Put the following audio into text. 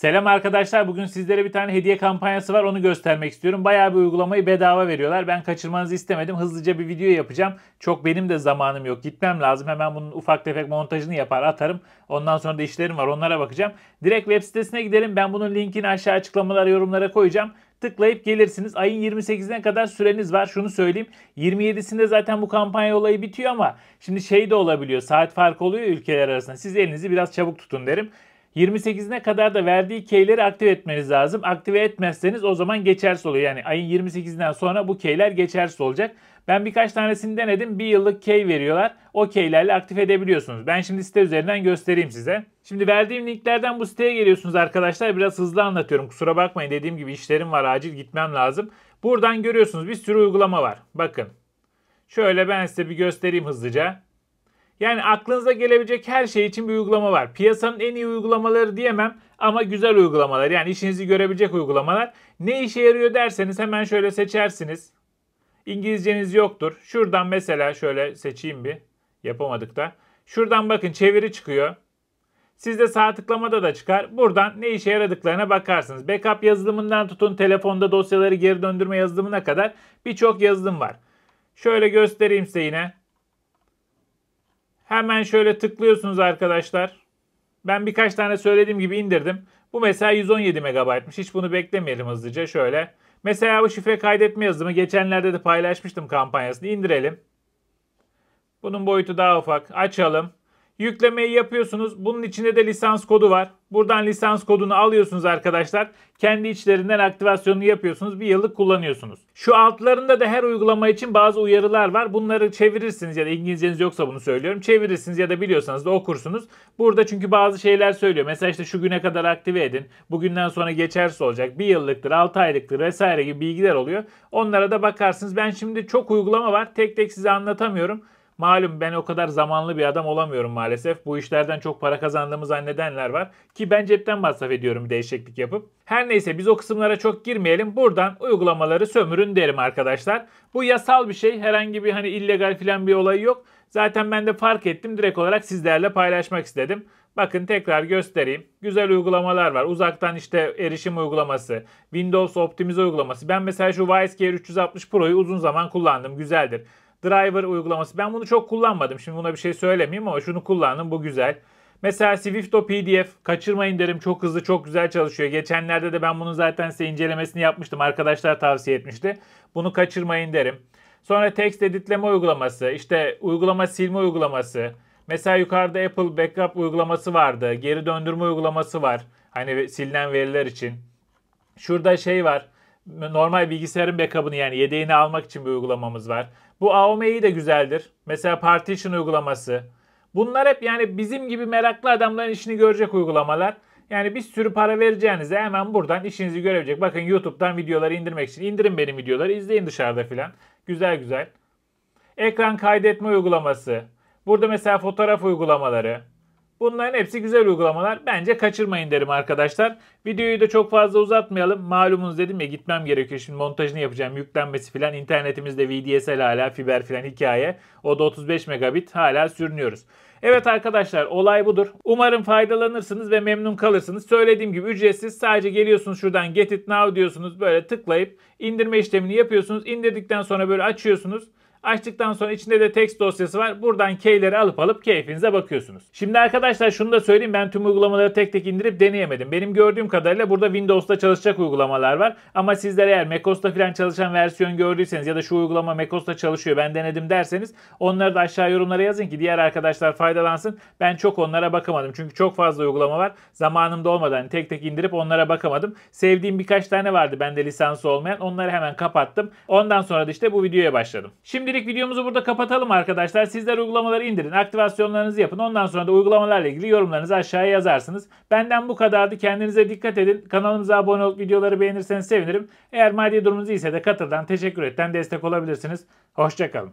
Selam arkadaşlar. Bugün sizlere bir tane hediye kampanyası var. Onu göstermek istiyorum. Bayağı bir uygulamayı bedava veriyorlar. Ben kaçırmanızı istemedim. Hızlıca bir video yapacağım. Çok benim de zamanım yok. Gitmem lazım. Hemen bunun ufak tefek montajını yapar atarım. Ondan sonra da işlerim var. Onlara bakacağım. Direkt web sitesine gidelim. Ben bunun linkini aşağı açıklamalara yorumlara koyacağım tıklayıp gelirsiniz. Ayın 28'ine kadar süreniz var. Şunu söyleyeyim. 27'sinde zaten bu kampanya olayı bitiyor ama şimdi şey de olabiliyor. Saat farkı oluyor ülkeler arasında. Siz elinizi biraz çabuk tutun derim. 28'ine kadar da verdiği keyleri aktive etmeniz lazım. Aktive etmezseniz o zaman geçersiz oluyor. Yani ayın 28'inden sonra bu keyler geçersiz olacak. Ben birkaç tanesini denedim. Bir yıllık key veriyorlar. O keylerle aktive edebiliyorsunuz. Ben şimdi site üzerinden göstereyim size. Şimdi verdiğim linklerden bu siteye geliyorsunuz arkadaşlar. Biraz hızlı anlatıyorum. Kusura bakmayın dediğim gibi işlerim var. Acil gitmem lazım. Buradan görüyorsunuz bir sürü uygulama var. Bakın. Şöyle ben size bir göstereyim hızlıca. Yani aklınıza gelebilecek her şey için bir uygulama var. Piyasanın en iyi uygulamaları diyemem ama güzel uygulamalar yani işinizi görebilecek uygulamalar. Ne işe yarıyor derseniz hemen şöyle seçersiniz. İngilizceniz yoktur. Şuradan mesela şöyle seçeyim bir. Yapamadık da. Şuradan bakın çeviri çıkıyor. Sizde sağ tıklamada da çıkar. Buradan ne işe yaradıklarına bakarsınız. Backup yazılımından tutun telefonda dosyaları geri döndürme yazılımına kadar birçok yazılım var. Şöyle göstereyim size yine. Hemen şöyle tıklıyorsunuz arkadaşlar. Ben birkaç tane söylediğim gibi indirdim. Bu mesela 117 MB'miş. Hiç bunu beklemeyelim hızlıca şöyle. Mesela bu şifre kaydetme yazılımı geçenlerde de paylaşmıştım kampanyasını. İndirelim. Bunun boyutu daha ufak. Açalım. Yüklemeyi yapıyorsunuz. Bunun içinde de lisans kodu var. Buradan lisans kodunu alıyorsunuz arkadaşlar. Kendi içlerinden aktivasyonunu yapıyorsunuz. Bir yıllık kullanıyorsunuz. Şu altlarında da her uygulama için bazı uyarılar var. Bunları çevirirsiniz ya da İngilizceniz yoksa bunu söylüyorum. Çevirirsiniz ya da biliyorsanız da okursunuz. Burada çünkü bazı şeyler söylüyor. Mesela işte şu güne kadar aktive edin. Bugünden sonra geçersiz olacak. Bir yıllıktır, altı aylıktır vesaire gibi bilgiler oluyor. Onlara da bakarsınız. Ben şimdi çok uygulama var. Tek tek size anlatamıyorum. Malum ben o kadar zamanlı bir adam olamıyorum maalesef. Bu işlerden çok para kazandığımı zannedenler var. Ki ben cepten masraf ediyorum bir değişiklik yapıp. Her neyse biz o kısımlara çok girmeyelim. Buradan uygulamaları sömürün derim arkadaşlar. Bu yasal bir şey. Herhangi bir hani illegal filan bir olayı yok. Zaten ben de fark ettim. Direkt olarak sizlerle paylaşmak istedim. Bakın tekrar göstereyim. Güzel uygulamalar var. Uzaktan işte erişim uygulaması, Windows optimize uygulaması. Ben mesela şu WiseCare 360 Pro'yu uzun zaman kullandım. Güzeldir driver uygulaması. Ben bunu çok kullanmadım. Şimdi buna bir şey söylemeyeyim ama şunu kullandım. Bu güzel. Mesela Swifto PDF kaçırmayın derim. Çok hızlı, çok güzel çalışıyor. Geçenlerde de ben bunu zaten size incelemesini yapmıştım. Arkadaşlar tavsiye etmişti. Bunu kaçırmayın derim. Sonra text editleme uygulaması, işte uygulama silme uygulaması. Mesela yukarıda Apple Backup uygulaması vardı. Geri döndürme uygulaması var. Hani silinen veriler için. Şurada şey var normal bilgisayarın backup'ını yani yedeğini almak için bir uygulamamız var. Bu AOM'yi de güzeldir. Mesela partition uygulaması. Bunlar hep yani bizim gibi meraklı adamların işini görecek uygulamalar. Yani bir sürü para vereceğinize hemen buradan işinizi görebilecek. Bakın YouTube'dan videoları indirmek için indirin benim videoları izleyin dışarıda filan. Güzel güzel. Ekran kaydetme uygulaması. Burada mesela fotoğraf uygulamaları. Bunların hepsi güzel uygulamalar. Bence kaçırmayın derim arkadaşlar. Videoyu da çok fazla uzatmayalım. Malumunuz dedim ya gitmem gerekiyor. Şimdi montajını yapacağım. Yüklenmesi filan. İnternetimizde VDSL hala fiber falan hikaye. O da 35 megabit hala sürünüyoruz. Evet arkadaşlar olay budur. Umarım faydalanırsınız ve memnun kalırsınız. Söylediğim gibi ücretsiz sadece geliyorsunuz şuradan get it now diyorsunuz. Böyle tıklayıp indirme işlemini yapıyorsunuz. İndirdikten sonra böyle açıyorsunuz. Açtıktan sonra içinde de text dosyası var. Buradan keyleri alıp alıp keyfinize bakıyorsunuz. Şimdi arkadaşlar şunu da söyleyeyim. Ben tüm uygulamaları tek tek indirip deneyemedim. Benim gördüğüm kadarıyla burada Windows'ta çalışacak uygulamalar var. Ama sizler eğer MacOS'ta falan çalışan versiyon gördüyseniz ya da şu uygulama MacOS'ta çalışıyor ben denedim derseniz onları da aşağı yorumlara yazın ki diğer arkadaşlar faydalansın. Ben çok onlara bakamadım. Çünkü çok fazla uygulama var. Zamanım da olmadan hani tek tek indirip onlara bakamadım. Sevdiğim birkaç tane vardı bende lisansı olmayan. Onları hemen kapattım. Ondan sonra da işte bu videoya başladım. Şimdi Şimdilik videomuzu burada kapatalım arkadaşlar. Sizler uygulamaları indirin, aktivasyonlarınızı yapın. Ondan sonra da uygulamalarla ilgili yorumlarınızı aşağıya yazarsınız. Benden bu kadardı. Kendinize dikkat edin. Kanalımıza abone olup videoları beğenirseniz sevinirim. Eğer maddi durumunuz iyiyse de katıldan, teşekkür etten destek olabilirsiniz. Hoşçakalın.